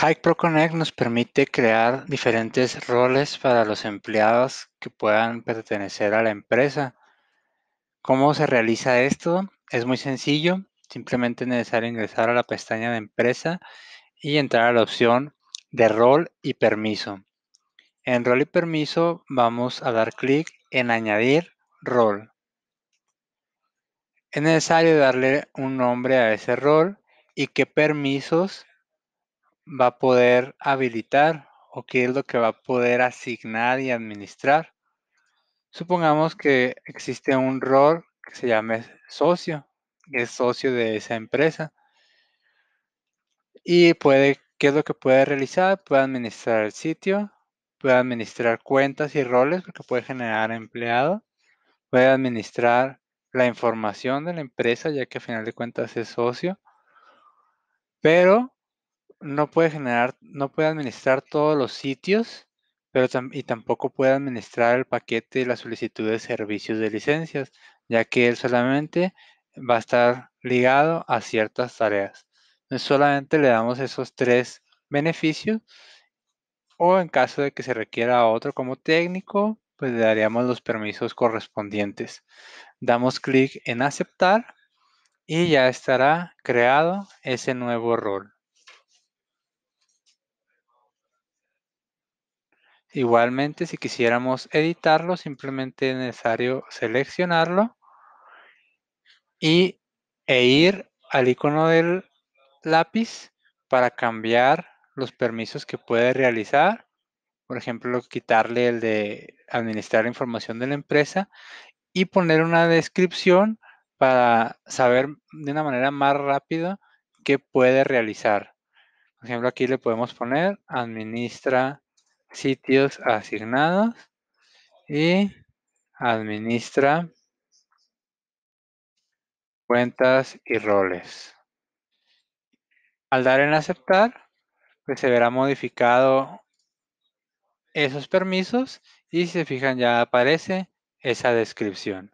Hike Pro Connect nos permite crear diferentes roles para los empleados que puedan pertenecer a la empresa. ¿Cómo se realiza esto? Es muy sencillo. Simplemente es necesario ingresar a la pestaña de empresa y entrar a la opción de rol y permiso. En rol y permiso vamos a dar clic en añadir rol. Es necesario darle un nombre a ese rol y qué permisos va a poder habilitar o qué es lo que va a poder asignar y administrar. Supongamos que existe un rol que se llame socio, que es socio de esa empresa. Y puede, ¿qué es lo que puede realizar? Puede administrar el sitio, puede administrar cuentas y roles, porque puede generar empleado, puede administrar la información de la empresa, ya que a final de cuentas es socio. Pero no puede generar, no puede administrar todos los sitios, pero y tampoco puede administrar el paquete de la solicitud de servicios de licencias, ya que él solamente va a estar ligado a ciertas tareas. Entonces solamente le damos esos tres beneficios o en caso de que se requiera otro como técnico, pues le daríamos los permisos correspondientes. Damos clic en aceptar y ya estará creado ese nuevo rol. Igualmente, si quisiéramos editarlo, simplemente es necesario seleccionarlo y, e ir al icono del lápiz para cambiar los permisos que puede realizar. Por ejemplo, quitarle el de administrar información de la empresa y poner una descripción para saber de una manera más rápida qué puede realizar. Por ejemplo, aquí le podemos poner administra sitios asignados y administra cuentas y roles. Al dar en aceptar, pues se verá modificado esos permisos y si se fijan ya aparece esa descripción.